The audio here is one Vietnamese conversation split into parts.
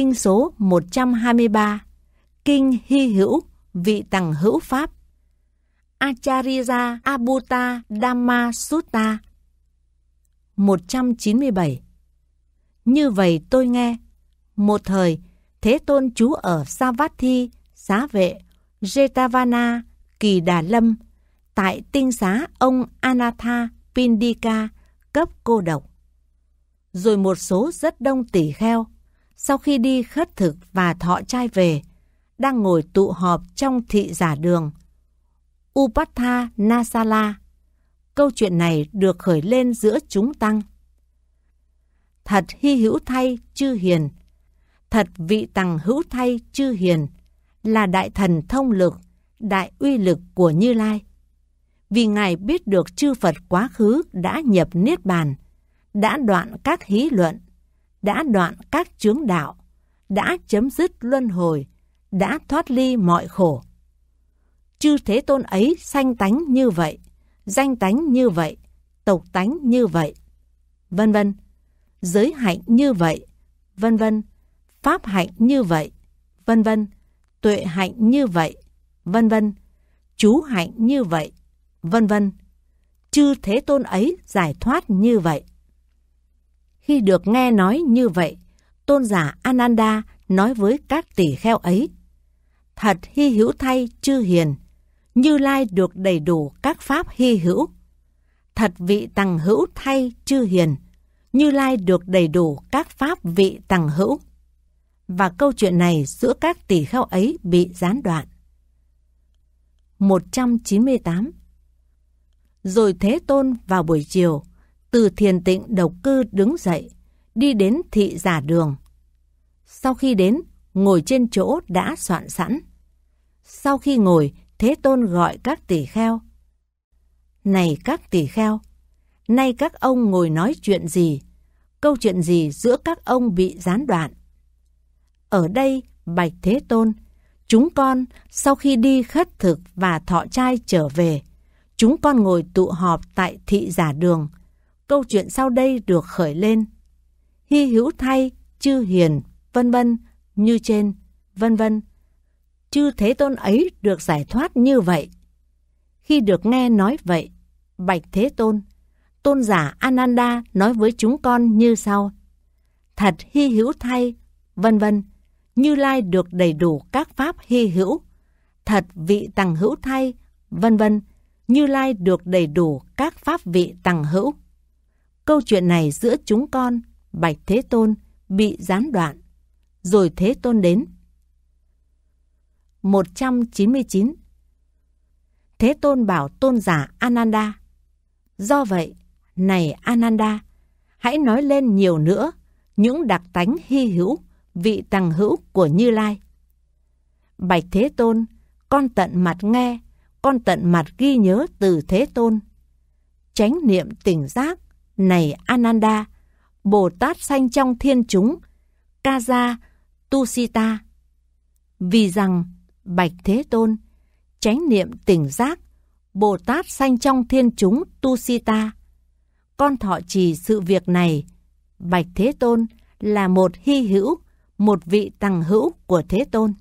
kinh số 123, kinh hy hữu, vị tằng hữu pháp. Acharya Abuta Dhamma Sutta 197 Như vậy tôi nghe, một thời, Thế Tôn chú ở Savatthi, Xá Vệ, Jetavana, Kỳ Đà Lâm, tại tinh xá ông Anatha Pindika, cấp cô độc. Rồi một số rất đông tỷ kheo sau khi đi khất thực và thọ trai về, đang ngồi tụ họp trong thị giả đường. Upatha Nasala Câu chuyện này được khởi lên giữa chúng tăng. Thật hy hữu thay chư hiền, thật vị tằng hữu thay chư hiền, là đại thần thông lực, đại uy lực của Như Lai. Vì Ngài biết được chư Phật quá khứ đã nhập Niết Bàn, đã đoạn các hí luận đã đoạn các chướng đạo, đã chấm dứt luân hồi, đã thoát ly mọi khổ. Chư Thế Tôn ấy sanh tánh như vậy, danh tánh như vậy, tộc tánh như vậy, vân vân, giới hạnh như vậy, vân vân, pháp hạnh như vậy, vân vân, tuệ hạnh như vậy, vân vân, chú hạnh như vậy, vân vân. Chư Thế Tôn ấy giải thoát như vậy. Khi được nghe nói như vậy, tôn giả Ananda nói với các tỷ kheo ấy, Thật hy hữu thay chư hiền, Như Lai được đầy đủ các pháp hy hữu. Thật vị tằng hữu thay chư hiền, Như Lai được đầy đủ các pháp vị tằng hữu. Và câu chuyện này giữa các tỷ kheo ấy bị gián đoạn. 198 Rồi Thế Tôn vào buổi chiều từ thiền tịnh độc cư đứng dậy, đi đến thị giả đường. Sau khi đến, ngồi trên chỗ đã soạn sẵn. Sau khi ngồi, Thế Tôn gọi các tỷ kheo. Này các tỷ kheo, nay các ông ngồi nói chuyện gì? Câu chuyện gì giữa các ông bị gián đoạn? Ở đây, Bạch Thế Tôn, chúng con sau khi đi khất thực và thọ trai trở về, chúng con ngồi tụ họp tại thị giả đường, câu chuyện sau đây được khởi lên. Hy hữu thay, chư hiền, vân vân, như trên, vân vân. Chư thế tôn ấy được giải thoát như vậy. Khi được nghe nói vậy, Bạch Thế Tôn, tôn giả Ananda nói với chúng con như sau. Thật hy hữu thay, vân vân, Như Lai được đầy đủ các pháp hy hữu. Thật vị tằng hữu thay, vân vân, Như Lai được đầy đủ các pháp vị tằng hữu. Câu chuyện này giữa chúng con, Bạch Thế Tôn, bị gián đoạn. Rồi Thế Tôn đến. 199 Thế Tôn bảo tôn giả Ananda. Do vậy, này Ananda, hãy nói lên nhiều nữa những đặc tánh hy hữu, vị tằng hữu của Như Lai. Bạch Thế Tôn, con tận mặt nghe, con tận mặt ghi nhớ từ Thế Tôn. Chánh niệm tỉnh giác này Ananda, Bồ Tát sanh trong thiên chúng, Kaza Tusita. Vì rằng, Bạch Thế Tôn, chánh niệm tỉnh giác, Bồ Tát sanh trong thiên chúng Tusita. Con thọ trì sự việc này, Bạch Thế Tôn là một hy hữu, một vị tằng hữu của Thế Tôn.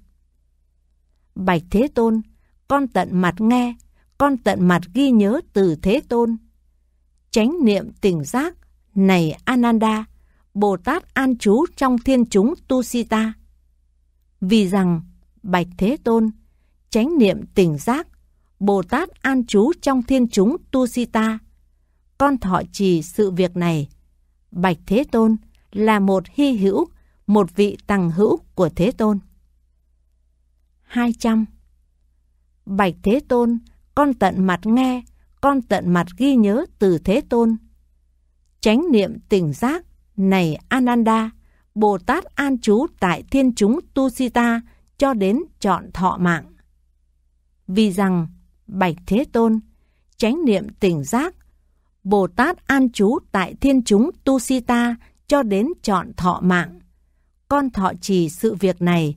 Bạch Thế Tôn, con tận mặt nghe, con tận mặt ghi nhớ từ Thế Tôn chánh niệm tỉnh giác, này Ananda, Bồ Tát an trú trong thiên chúng Tusita. Vì rằng, Bạch Thế Tôn, chánh niệm tỉnh giác, Bồ Tát an trú trong thiên chúng Tusita. Con thọ trì sự việc này. Bạch Thế Tôn là một hy hữu, một vị tăng hữu của Thế Tôn. 200. Bạch Thế Tôn, con tận mặt nghe, con tận mặt ghi nhớ từ Thế Tôn. Chánh niệm tỉnh giác, này Ananda, Bồ Tát an trú tại thiên chúng Tusita cho đến chọn thọ mạng. Vì rằng, Bạch Thế Tôn, chánh niệm tỉnh giác, Bồ Tát an trú tại thiên chúng Tusita cho đến chọn thọ mạng. Con thọ trì sự việc này,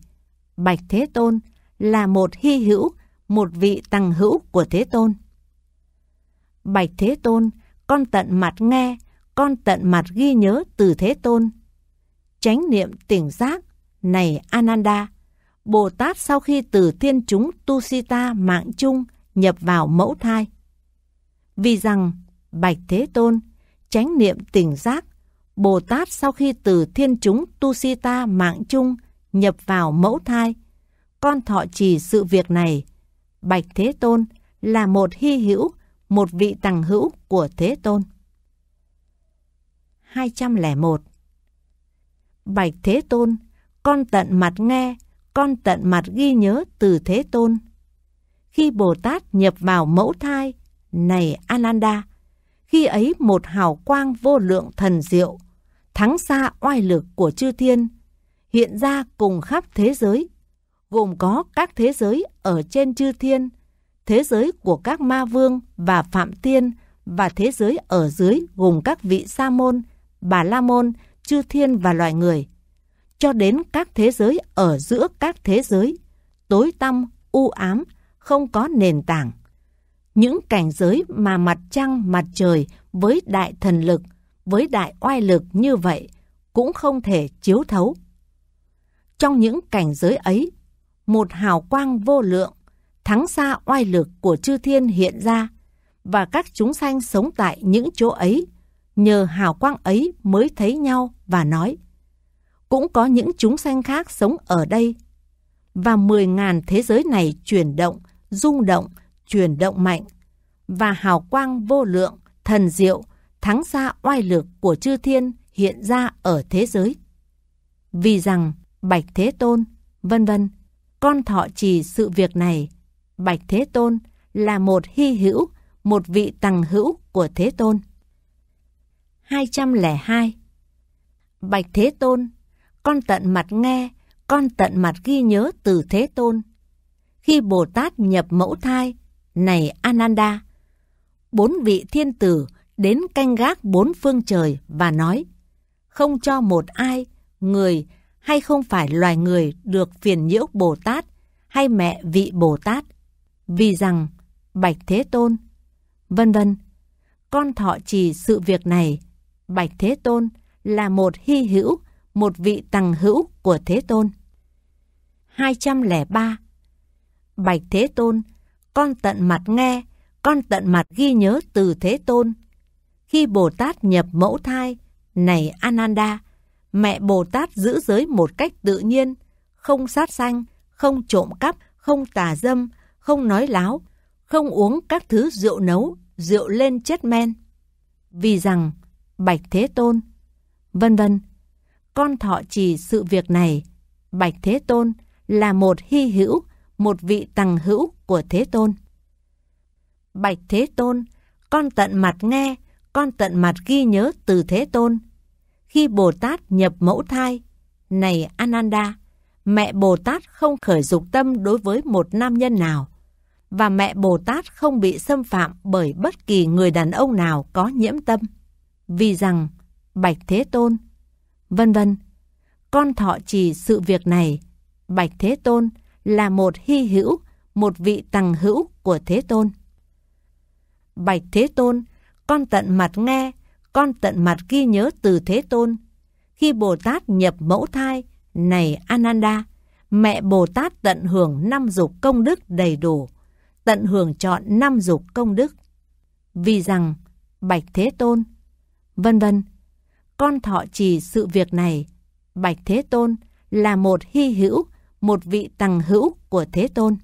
Bạch Thế Tôn là một hy hữu, một vị tăng hữu của Thế Tôn. Bạch Thế Tôn, con tận mặt nghe, con tận mặt ghi nhớ từ Thế Tôn. Chánh niệm tỉnh giác, này Ananda, Bồ Tát sau khi từ thiên chúng Tusita mạng chung nhập vào mẫu thai. Vì rằng, Bạch Thế Tôn, chánh niệm tỉnh giác, Bồ Tát sau khi từ thiên chúng Tusita mạng chung nhập vào mẫu thai, con thọ trì sự việc này. Bạch Thế Tôn là một hy hữu một vị tàng hữu của Thế Tôn. 201 Bạch Thế Tôn, con tận mặt nghe, con tận mặt ghi nhớ từ Thế Tôn. Khi Bồ Tát nhập vào mẫu thai, này Ananda, khi ấy một hào quang vô lượng thần diệu, thắng xa oai lực của chư thiên, hiện ra cùng khắp thế giới, gồm có các thế giới ở trên chư thiên, thế giới của các ma vương và phạm tiên và thế giới ở dưới gồm các vị sa môn, bà la môn, chư thiên và loài người, cho đến các thế giới ở giữa các thế giới, tối tăm, u ám, không có nền tảng. Những cảnh giới mà mặt trăng, mặt trời với đại thần lực, với đại oai lực như vậy cũng không thể chiếu thấu. Trong những cảnh giới ấy, một hào quang vô lượng thắng xa oai lực của chư thiên hiện ra và các chúng sanh sống tại những chỗ ấy nhờ hào quang ấy mới thấy nhau và nói cũng có những chúng sanh khác sống ở đây và mười ngàn thế giới này chuyển động, rung động, chuyển động mạnh và hào quang vô lượng, thần diệu, thắng xa oai lực của chư thiên hiện ra ở thế giới. Vì rằng Bạch Thế Tôn, vân vân, con thọ trì sự việc này Bạch Thế Tôn là một hy hữu, một vị tằng hữu của Thế Tôn. 202 Bạch Thế Tôn, con tận mặt nghe, con tận mặt ghi nhớ từ Thế Tôn. Khi Bồ Tát nhập mẫu thai, này Ananda, bốn vị thiên tử đến canh gác bốn phương trời và nói, không cho một ai, người hay không phải loài người được phiền nhiễu Bồ Tát hay mẹ vị Bồ Tát vì rằng Bạch Thế Tôn, vân vân. Con thọ chỉ sự việc này, Bạch Thế Tôn là một hy hữu, một vị tầng hữu của Thế Tôn. 203. Bạch Thế Tôn, con tận mặt nghe, con tận mặt ghi nhớ từ Thế Tôn. Khi Bồ Tát nhập mẫu thai, này Ananda, mẹ Bồ Tát giữ giới một cách tự nhiên, không sát sanh, không trộm cắp, không tà dâm, không nói láo, không uống các thứ rượu nấu, rượu lên chết men. Vì rằng, Bạch Thế Tôn, vân vân, con thọ chỉ sự việc này, Bạch Thế Tôn là một hy hữu, một vị tằng hữu của Thế Tôn. Bạch Thế Tôn, con tận mặt nghe, con tận mặt ghi nhớ từ Thế Tôn. Khi Bồ Tát nhập mẫu thai, này Ananda, mẹ Bồ Tát không khởi dục tâm đối với một nam nhân nào và mẹ Bồ Tát không bị xâm phạm bởi bất kỳ người đàn ông nào có nhiễm tâm. Vì rằng, Bạch Thế Tôn, vân vân, con thọ trì sự việc này, Bạch Thế Tôn là một hy hữu, một vị tằng hữu của Thế Tôn. Bạch Thế Tôn, con tận mặt nghe, con tận mặt ghi nhớ từ Thế Tôn. Khi Bồ Tát nhập mẫu thai, này Ananda, mẹ Bồ Tát tận hưởng năm dục công đức đầy đủ, tận hưởng chọn năm dục công đức. Vì rằng, Bạch Thế Tôn, vân vân, con thọ trì sự việc này, Bạch Thế Tôn là một hy hữu, một vị tằng hữu của Thế Tôn.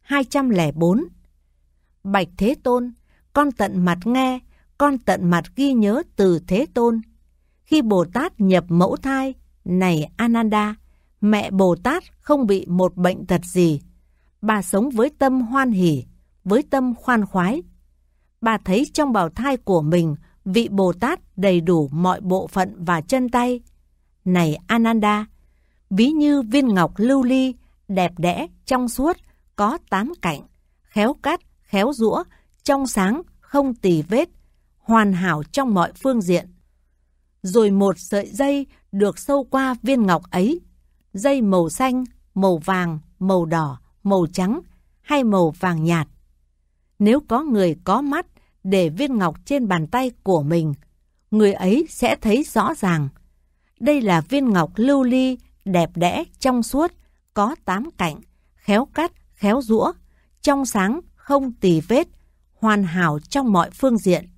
204. Bạch Thế Tôn, con tận mặt nghe, con tận mặt ghi nhớ từ Thế Tôn. Khi Bồ Tát nhập mẫu thai, này Ananda, mẹ Bồ Tát không bị một bệnh tật gì. Bà sống với tâm hoan hỉ, với tâm khoan khoái. Bà thấy trong bào thai của mình vị Bồ Tát đầy đủ mọi bộ phận và chân tay. Này Ananda, ví như viên ngọc lưu ly, đẹp đẽ, trong suốt, có tám cạnh, khéo cắt, khéo rũa, trong sáng, không tì vết, hoàn hảo trong mọi phương diện. Rồi một sợi dây được sâu qua viên ngọc ấy, dây màu xanh, màu vàng, màu đỏ, màu trắng hay màu vàng nhạt. Nếu có người có mắt để viên ngọc trên bàn tay của mình, người ấy sẽ thấy rõ ràng. Đây là viên ngọc lưu ly, đẹp đẽ, trong suốt, có tám cạnh, khéo cắt, khéo rũa, trong sáng, không tì vết, hoàn hảo trong mọi phương diện.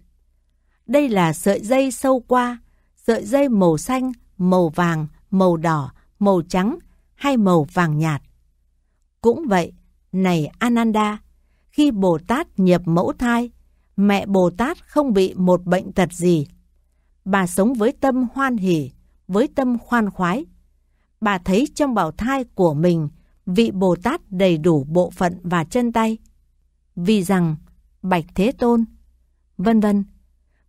Đây là sợi dây sâu qua, sợi dây màu xanh, màu vàng, màu đỏ, màu trắng hay màu vàng nhạt. Cũng vậy, này Ananda, khi Bồ Tát nhập mẫu thai, mẹ Bồ Tát không bị một bệnh tật gì. Bà sống với tâm hoan hỉ, với tâm khoan khoái. Bà thấy trong bào thai của mình, vị Bồ Tát đầy đủ bộ phận và chân tay. Vì rằng, Bạch Thế Tôn, vân vân,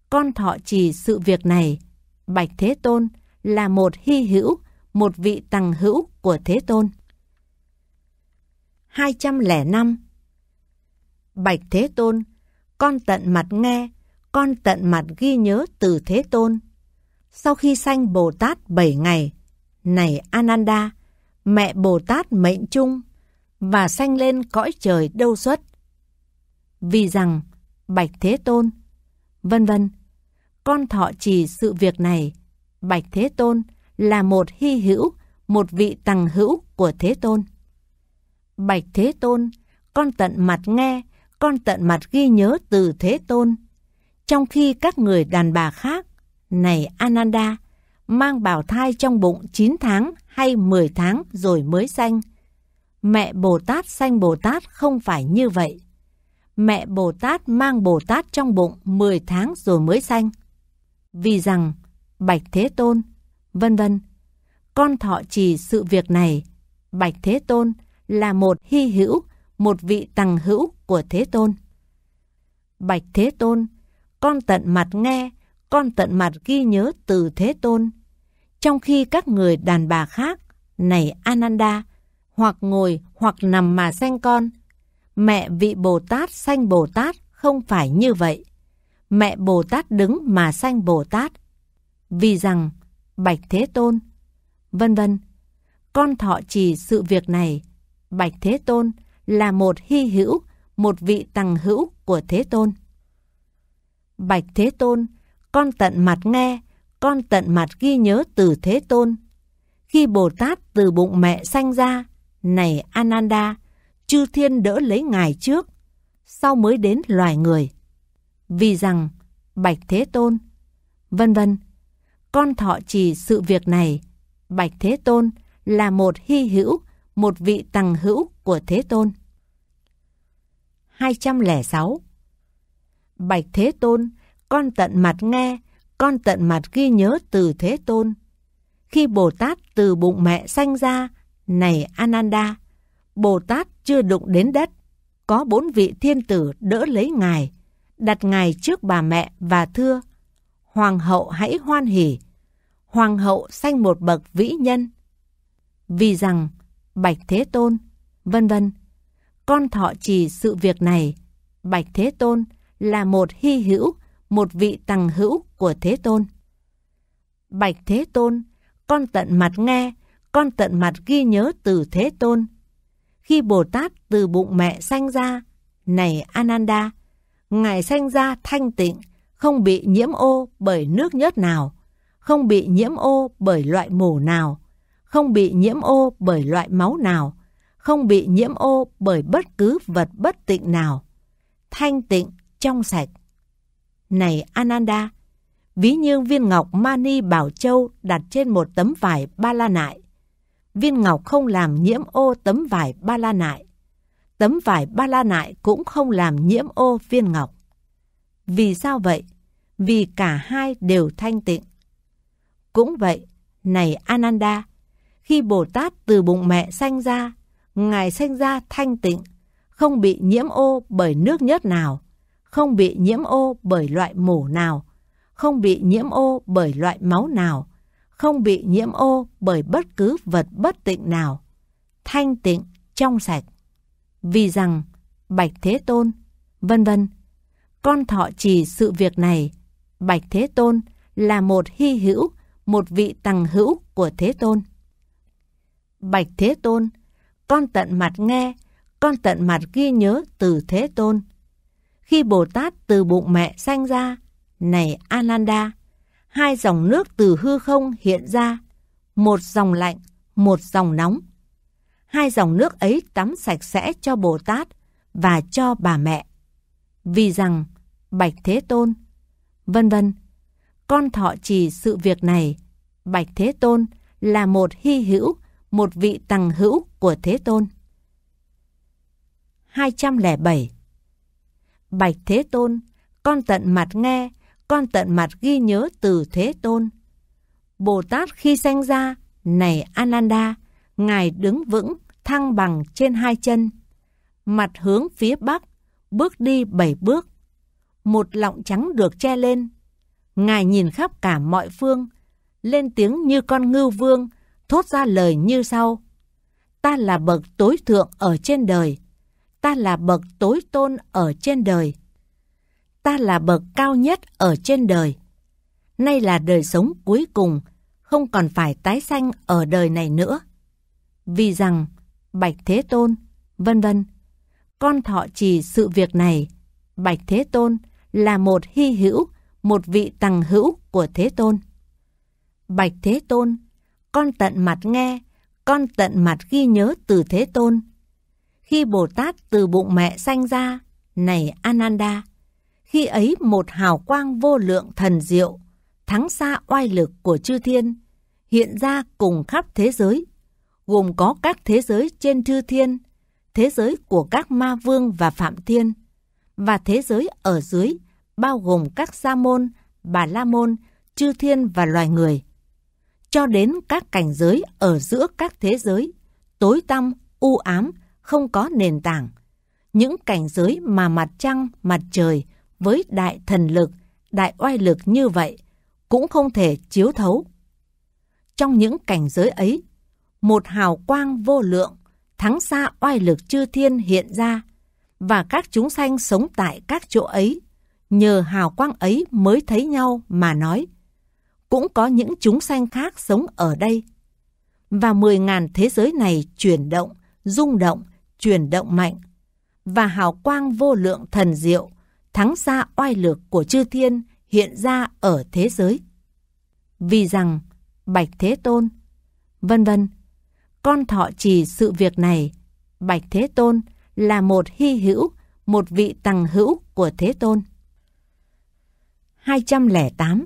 con thọ trì sự việc này, Bạch Thế Tôn là một hy hữu, một vị tăng hữu của Thế Tôn. 205 Bạch Thế Tôn, con tận mặt nghe, con tận mặt ghi nhớ từ Thế Tôn. Sau khi sanh Bồ Tát 7 ngày, này Ananda, mẹ Bồ Tát mệnh chung và sanh lên cõi trời đâu xuất. Vì rằng, Bạch Thế Tôn, vân vân, con thọ trì sự việc này, Bạch Thế Tôn là một hy hữu, một vị tằng hữu của Thế Tôn. Bạch Thế Tôn, con tận mặt nghe, con tận mặt ghi nhớ từ Thế Tôn. Trong khi các người đàn bà khác, này Ananda, mang bào thai trong bụng 9 tháng hay 10 tháng rồi mới sanh. Mẹ Bồ Tát sanh Bồ Tát không phải như vậy. Mẹ Bồ Tát mang Bồ Tát trong bụng 10 tháng rồi mới sanh. Vì rằng, Bạch Thế Tôn, vân vân, con thọ trì sự việc này, Bạch Thế Tôn, là một hy hữu, một vị tằng hữu của Thế Tôn. Bạch Thế Tôn, con tận mặt nghe, con tận mặt ghi nhớ từ Thế Tôn. Trong khi các người đàn bà khác, này Ananda, hoặc ngồi hoặc nằm mà sanh con, mẹ vị Bồ Tát sanh Bồ Tát không phải như vậy. Mẹ Bồ Tát đứng mà sanh Bồ Tát. Vì rằng, Bạch Thế Tôn, vân vân, con thọ trì sự việc này Bạch Thế Tôn là một hy hữu, một vị tăng hữu của Thế Tôn. Bạch Thế Tôn, con tận mặt nghe, con tận mặt ghi nhớ từ Thế Tôn. Khi Bồ Tát từ bụng mẹ sanh ra, này Ananda, chư thiên đỡ lấy ngài trước, sau mới đến loài người. Vì rằng, Bạch Thế Tôn, vân vân, con thọ trì sự việc này, Bạch Thế Tôn là một hy hữu, một vị tằng hữu của Thế Tôn. 206 Bạch Thế Tôn, con tận mặt nghe, con tận mặt ghi nhớ từ Thế Tôn. Khi Bồ Tát từ bụng mẹ sanh ra, này Ananda, Bồ Tát chưa đụng đến đất, có bốn vị thiên tử đỡ lấy ngài, đặt ngài trước bà mẹ và thưa, Hoàng hậu hãy hoan hỉ, Hoàng hậu sanh một bậc vĩ nhân. Vì rằng Bạch Thế Tôn, vân vân. Con thọ trì sự việc này, Bạch Thế Tôn là một hy hữu, một vị tăng hữu của Thế Tôn. Bạch Thế Tôn, con tận mặt nghe, con tận mặt ghi nhớ từ Thế Tôn. Khi Bồ Tát từ bụng mẹ sanh ra, này Ananda, Ngài sanh ra thanh tịnh, không bị nhiễm ô bởi nước nhớt nào, không bị nhiễm ô bởi loại mổ nào, không bị nhiễm ô bởi loại máu nào, không bị nhiễm ô bởi bất cứ vật bất tịnh nào. Thanh tịnh, trong sạch. Này Ananda, ví như viên ngọc Mani Bảo Châu đặt trên một tấm vải ba la nại. Viên ngọc không làm nhiễm ô tấm vải ba la nại. Tấm vải ba la nại cũng không làm nhiễm ô viên ngọc. Vì sao vậy? Vì cả hai đều thanh tịnh. Cũng vậy, này Ananda, khi Bồ Tát từ bụng mẹ sanh ra, Ngài sanh ra thanh tịnh, không bị nhiễm ô bởi nước nhất nào, không bị nhiễm ô bởi loại mổ nào, không bị nhiễm ô bởi loại máu nào, không bị nhiễm ô bởi bất cứ vật bất tịnh nào. Thanh tịnh, trong sạch. Vì rằng, Bạch Thế Tôn, vân vân, con thọ trì sự việc này, Bạch Thế Tôn là một hy hữu, một vị tăng hữu của Thế Tôn. Bạch Thế Tôn, con tận mặt nghe, con tận mặt ghi nhớ từ Thế Tôn. Khi Bồ Tát từ bụng mẹ sanh ra, này Ananda, hai dòng nước từ hư không hiện ra, một dòng lạnh, một dòng nóng. Hai dòng nước ấy tắm sạch sẽ cho Bồ Tát và cho bà mẹ. Vì rằng, Bạch Thế Tôn, vân vân, con thọ trì sự việc này, Bạch Thế Tôn là một hy hữu một vị tằng hữu của Thế Tôn. 207 Bạch Thế Tôn, con tận mặt nghe, con tận mặt ghi nhớ từ Thế Tôn. Bồ Tát khi sanh ra, này Ananda, Ngài đứng vững, thăng bằng trên hai chân. Mặt hướng phía Bắc, bước đi bảy bước. Một lọng trắng được che lên. Ngài nhìn khắp cả mọi phương, lên tiếng như con ngưu vương, thốt ra lời như sau. Ta là bậc tối thượng ở trên đời. Ta là bậc tối tôn ở trên đời. Ta là bậc cao nhất ở trên đời. Nay là đời sống cuối cùng, không còn phải tái sanh ở đời này nữa. Vì rằng, Bạch Thế Tôn, vân vân, con thọ trì sự việc này. Bạch Thế Tôn là một hy hữu, một vị tằng hữu của Thế Tôn. Bạch Thế Tôn con tận mặt nghe, con tận mặt ghi nhớ từ Thế Tôn. Khi Bồ Tát từ bụng mẹ sanh ra, này Ananda, khi ấy một hào quang vô lượng thần diệu, thắng xa oai lực của chư thiên, hiện ra cùng khắp thế giới, gồm có các thế giới trên chư thiên, thế giới của các ma vương và phạm thiên, và thế giới ở dưới, bao gồm các sa môn, bà la môn, chư thiên và loài người cho đến các cảnh giới ở giữa các thế giới, tối tăm, u ám, không có nền tảng. Những cảnh giới mà mặt trăng, mặt trời với đại thần lực, đại oai lực như vậy cũng không thể chiếu thấu. Trong những cảnh giới ấy, một hào quang vô lượng, thắng xa oai lực chư thiên hiện ra và các chúng sanh sống tại các chỗ ấy, nhờ hào quang ấy mới thấy nhau mà nói cũng có những chúng sanh khác sống ở đây. Và 10.000 thế giới này chuyển động, rung động, chuyển động mạnh. Và hào quang vô lượng thần diệu, thắng xa oai lược của chư thiên hiện ra ở thế giới. Vì rằng, Bạch Thế Tôn, vân vân, con thọ trì sự việc này, Bạch Thế Tôn là một hy hữu, một vị tăng hữu của Thế Tôn. 208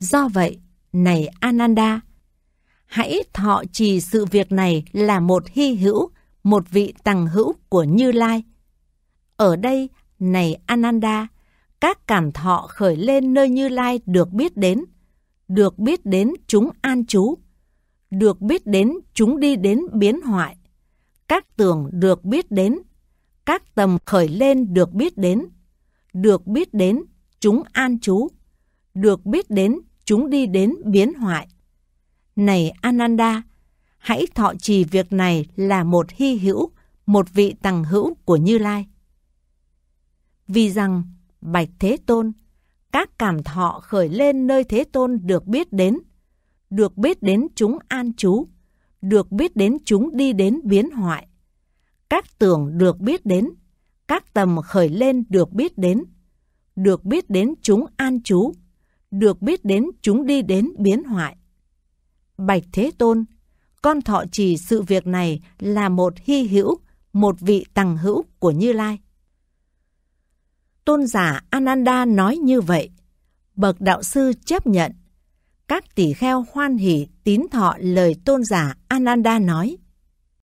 Do vậy, này Ananda, hãy thọ trì sự việc này là một hy hữu, một vị tăng hữu của Như Lai. Ở đây, này Ananda, các cảm thọ khởi lên nơi Như Lai được biết đến, được biết đến chúng an trú, được biết đến chúng đi đến biến hoại, các tường được biết đến, các tầm khởi lên được biết đến, được biết đến chúng an trú, được biết đến chúng đi đến biến hoại. Này Ananda, hãy thọ trì việc này là một hy hữu, một vị tằng hữu của Như Lai. Vì rằng, Bạch Thế Tôn, các cảm thọ khởi lên nơi Thế Tôn được biết đến, được biết đến chúng an trú, được biết đến chúng đi đến biến hoại. Các tưởng được biết đến, các tầm khởi lên được biết đến, được biết đến chúng an trú, được biết đến chúng đi đến biến hoại. Bạch Thế Tôn, con thọ chỉ sự việc này là một hy hữu, một vị tăng hữu của Như Lai. Tôn giả Ananda nói như vậy, bậc đạo sư chấp nhận. Các tỷ kheo hoan hỷ tín thọ lời tôn giả Ananda nói.